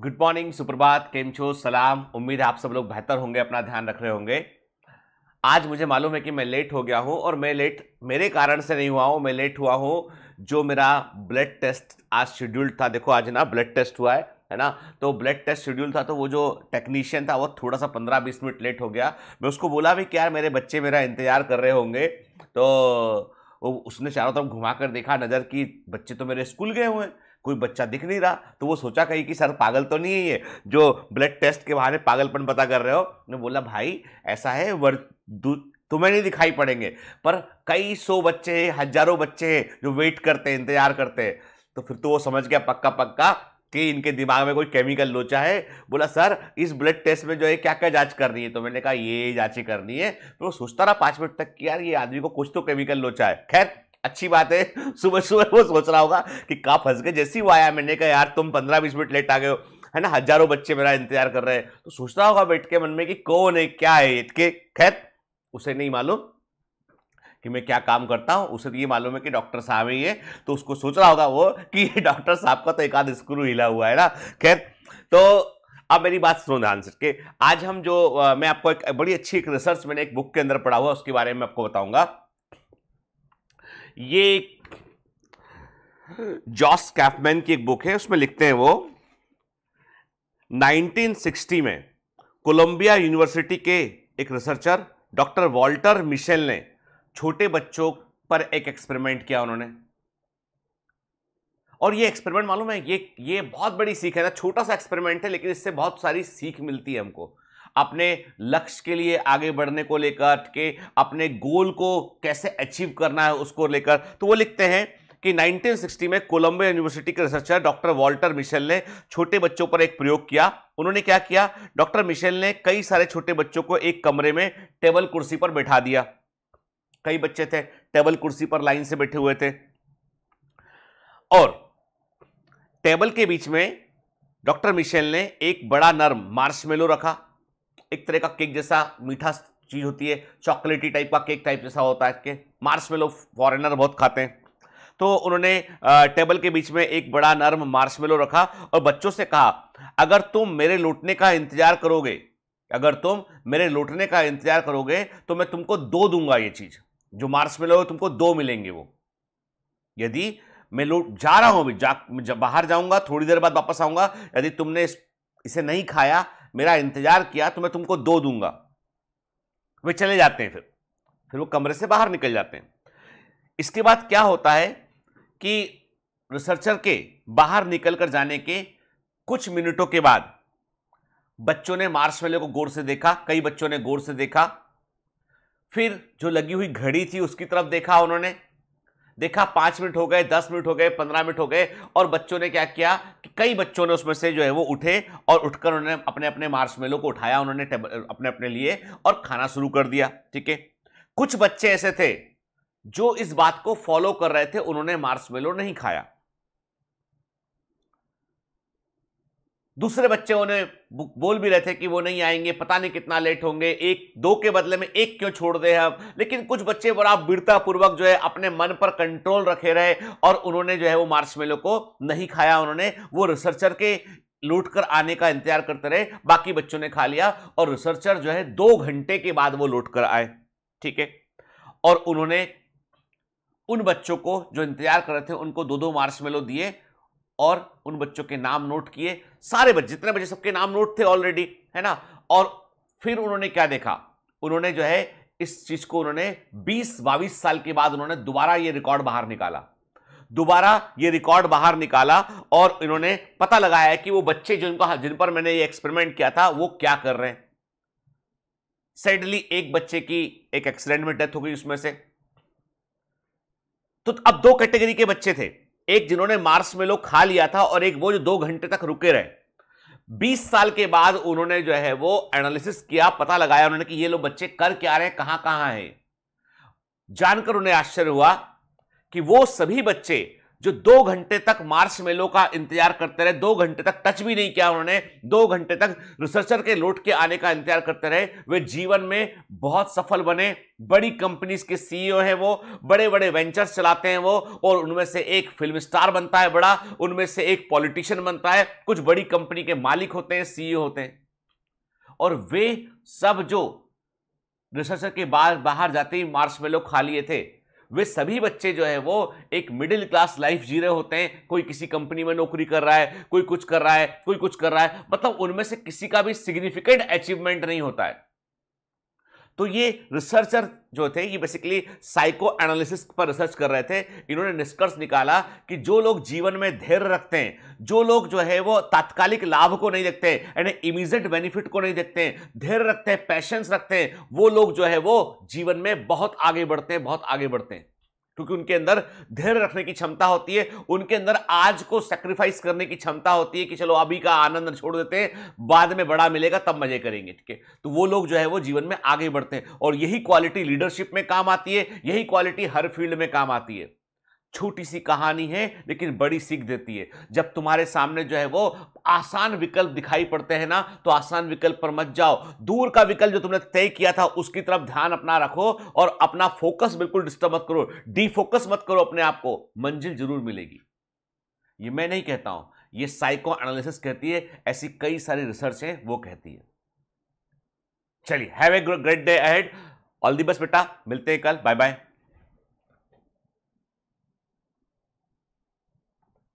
good morning सुप्रभात केम छो सलाम उम्मीद है आप सब लोग बेहतर होंगे अपना ध्यान रख रहे होंगे आज मुझे मालूम है कि मैं लेट हो गया हूँ और मैं लेट मेरे कारण से नहीं हुआ हूँ मैं लेट हुआ हूँ जो मेरा ब्लड टेस्ट आज शेड्यूल्ड था देखो आज ना ब्लड टेस्ट हुआ है है ना तो ब्लड टेस्ट शेड्यूल था तो वो जो टेक्नीशियन था वो थोड़ा सा पंद्रह बीस मिनट लेट हो गया मैं उसको बोला भी कि यार मेरे बच्चे मेरा इंतज़ार कर रहे होंगे तो उसने चारों तरफ घुमा कर देखा नज़र कि बच्चे तो मेरे स्कूल गए हुए हैं कोई बच्चा दिख नहीं रहा तो वो सोचा कहीं कि सर पागल तो नहीं है ये जो ब्लड टेस्ट के बहाने पागलपन पता कर रहे हो मैंने बोला भाई ऐसा है वर तुम्हें नहीं दिखाई पड़ेंगे पर कई सौ बच्चे हैं हजारों बच्चे हैं जो वेट करते हैं इंतजार करते हैं तो फिर तो वो समझ गया पक्का पक्का कि इनके दिमाग में कोई केमिकल लोचा है बोला सर इस ब्लड टेस्ट में जो है क्या क्या जांच करनी है तो मैंने कहा ये जांच करनी है तो वो सोचता रहा पाँच मिनट तक कि यार ये आदमी को कुछ तो केमिकल लोचा है खैर अच्छी बात है सुबह सुबह वो सोच रहा होगा कि का फंस गए जैसी वो आया मैंने कहा यार तुम पंद्रह बीस मिनट लेट आ गए हो है ना हजारों बच्चे मेरा इंतजार कर रहे हैं तो सोचता होगा बैठ के मन में कि कौन है क्या है इतके खैर उसे नहीं मालूम कि मैं क्या काम करता हूँ उसे तो ये मालूम है कि डॉक्टर साहब ही है तो उसको सोच रहा होगा वो कि ये डॉक्टर साहब का तो एक आध स्क्रू हिला हुआ है ना खैर तो अब मेरी बात सुनो ध्यान से आज हम जो मैं आपको एक बड़ी अच्छी एक रिसर्च मैंने एक बुक के अंदर पढ़ा हुआ उसके बारे में आपको बताऊंगा ये जॉस कैफमैन की एक बुक है उसमें लिखते हैं वो 1960 में कोलंबिया यूनिवर्सिटी के एक रिसर्चर डॉक्टर वॉल्टर मिशेल ने छोटे बच्चों पर एक एक्सपेरिमेंट किया उन्होंने और ये एक्सपेरिमेंट मालूम है ये ये बहुत बड़ी सीख है ना छोटा सा एक्सपेरिमेंट है लेकिन इससे बहुत सारी सीख मिलती है हमको अपने लक्ष्य के लिए आगे बढ़ने को लेकर के अपने गोल को कैसे अचीव करना है उसको लेकर तो वो लिखते हैं कि 1960 में कोलंबिया यूनिवर्सिटी के रिसर्चर डॉक्टर वॉल्टर मिशेल ने छोटे बच्चों पर एक प्रयोग किया उन्होंने क्या किया डॉक्टर मिशेल ने कई सारे छोटे बच्चों को एक कमरे में टेबल कुर्सी पर बैठा दिया कई बच्चे थे टेबल कुर्सी पर लाइन से बैठे हुए थे और टेबल के बीच में डॉक्टर मिशेल ने एक बड़ा नर्म मार्शमेलो रखा एक तरह का केक जैसा मीठा चीज़ होती है चॉकलेटी टाइप का केक टाइप जैसा होता है के मार्शमेलो फॉरेनर बहुत खाते हैं तो उन्होंने टेबल के बीच में एक बड़ा नर्म मार्शमेलो रखा और बच्चों से कहा अगर तुम मेरे लौटने का इंतजार करोगे अगर तुम मेरे लौटने का इंतजार करोगे तो मैं तुमको दो दूंगा ये चीज़ जो मार्शमेलो है तुमको दो मिलेंगे वो यदि मैं लौट जा रहा हूँ अभी जा, जा बाहर जाऊंगा थोड़ी देर बाद वापस आऊंगा यदि तुमने इसे नहीं खाया मेरा इंतजार किया तो मैं तुमको दो दूंगा वे चले जाते हैं फिर फिर वो कमरे से बाहर निकल जाते हैं इसके बाद क्या होता है कि रिसर्चर के बाहर निकल कर जाने के कुछ मिनटों के बाद बच्चों ने मार्शमेलो को गौर से देखा कई बच्चों ने गौर से देखा फिर जो लगी हुई घड़ी थी उसकी तरफ देखा उन्होंने देखा पाँच मिनट हो गए दस मिनट हो गए पंद्रह मिनट हो गए और बच्चों ने क्या किया कि कई बच्चों ने उसमें से जो है वो उठे और उठकर उन्होंने अपने अपने मार्स मेलों को उठाया उन्होंने अपने अपने लिए और खाना शुरू कर दिया ठीक है कुछ बच्चे ऐसे थे जो इस बात को फॉलो कर रहे थे उन्होंने मेलो नहीं खाया दूसरे बच्चे उन्हें बोल भी रहे थे कि वो नहीं आएंगे पता नहीं कितना लेट होंगे एक दो के बदले में एक क्यों छोड़ दे हम लेकिन कुछ बच्चे बड़ा वीरतापूर्वक जो है अपने मन पर कंट्रोल रखे रहे और उन्होंने जो है वो मार्शमेलो को नहीं खाया उन्होंने वो रिसर्चर के लूट कर आने का इंतजार करते रहे बाकी बच्चों ने खा लिया और रिसर्चर जो है दो घंटे के बाद वो लूट कर आए ठीक है और उन्होंने उन बच्चों को जो इंतजार कर रहे थे उनको दो दो मार्शमेलो दिए और उन बच्चों के नाम नोट किए सारे बच्चे जितने बच्चे सबके नाम नोट थे ऑलरेडी है ना और फिर उन्होंने क्या देखा उन्होंने जो है इस चीज को उन्होंने 20 बाईस साल के बाद उन्होंने दोबारा ये रिकॉर्ड बाहर निकाला दोबारा ये रिकॉर्ड बाहर निकाला और इन्होंने पता लगाया कि वो बच्चे जिनको जिन पर मैंने ये एक्सपेरिमेंट किया था वो क्या कर रहे हैं सैडली एक बच्चे की एक एक्सीडेंट में डेथ हो गई उसमें से तो अब दो कैटेगरी के बच्चे थे एक जिन्होंने मार्स लोग खा लिया था और एक वो जो दो घंटे तक रुके रहे 20 साल के बाद उन्होंने जो है वो एनालिसिस किया पता लगाया उन्होंने कि ये लोग बच्चे कर क्या रहे हैं कहां कहां हैं जानकर उन्हें आश्चर्य हुआ कि वो सभी बच्चे जो दो घंटे तक मार्स मेलो का इंतजार करते रहे दो घंटे तक टच भी नहीं किया उन्होंने दो घंटे तक रिसर्चर के लौट के आने का इंतजार करते रहे वे जीवन में बहुत सफल बने बड़ी कंपनीज के सीईओ हैं वो बड़े बड़े वेंचर्स चलाते हैं वो और उनमें से एक फिल्म स्टार बनता है बड़ा उनमें से एक पॉलिटिशियन बनता है कुछ बड़ी कंपनी के मालिक होते हैं सीईओ होते हैं और वे सब जो रिसर्चर के बाहर बाहर जाते ही मार्स मेलो खा लिए थे वे सभी बच्चे जो है वो एक मिडिल क्लास लाइफ जी रहे होते हैं कोई किसी कंपनी में नौकरी कर रहा है कोई कुछ कर रहा है कोई कुछ कर रहा है मतलब उनमें से किसी का भी सिग्निफिकेंट अचीवमेंट नहीं होता है तो ये रिसर्चर जो थे ये बेसिकली साइको एनालिसिस पर रिसर्च कर रहे थे इन्होंने निष्कर्ष निकाला कि जो लोग जीवन में धैर्य रखते हैं जो लोग जो है वो तात्कालिक लाभ को नहीं देखते यानी इमीजिएट बेनिफिट को नहीं देखते धैर्य रखते हैं पैशंस रखते हैं वो लोग जो है वो जीवन में बहुत आगे बढ़ते हैं बहुत आगे बढ़ते हैं क्योंकि उनके अंदर धैर्य रखने की क्षमता होती है उनके अंदर आज को सेक्रीफाइस करने की क्षमता होती है कि चलो अभी का आनंद छोड़ देते हैं बाद में बड़ा मिलेगा तब मजे करेंगे ठीक है तो वो लोग जो है वो जीवन में आगे बढ़ते हैं और यही क्वालिटी लीडरशिप में काम आती है यही क्वालिटी हर फील्ड में काम आती है छोटी सी कहानी है लेकिन बड़ी सीख देती है जब तुम्हारे सामने जो है वो आसान विकल्प दिखाई पड़ते हैं ना तो आसान विकल्प पर मत जाओ दूर का विकल्प जो तुमने तय किया था उसकी तरफ ध्यान अपना रखो और अपना फोकस बिल्कुल डिस्टर्ब मत करो डीफोकस मत करो अपने आप को मंजिल जरूर मिलेगी ये मैं नहीं कहता हूं ये साइको एनालिसिस कहती है ऐसी कई सारी रिसर्च है वो कहती है चलिए have a great day ahead all the best बेटा मिलते हैं कल बाय बाय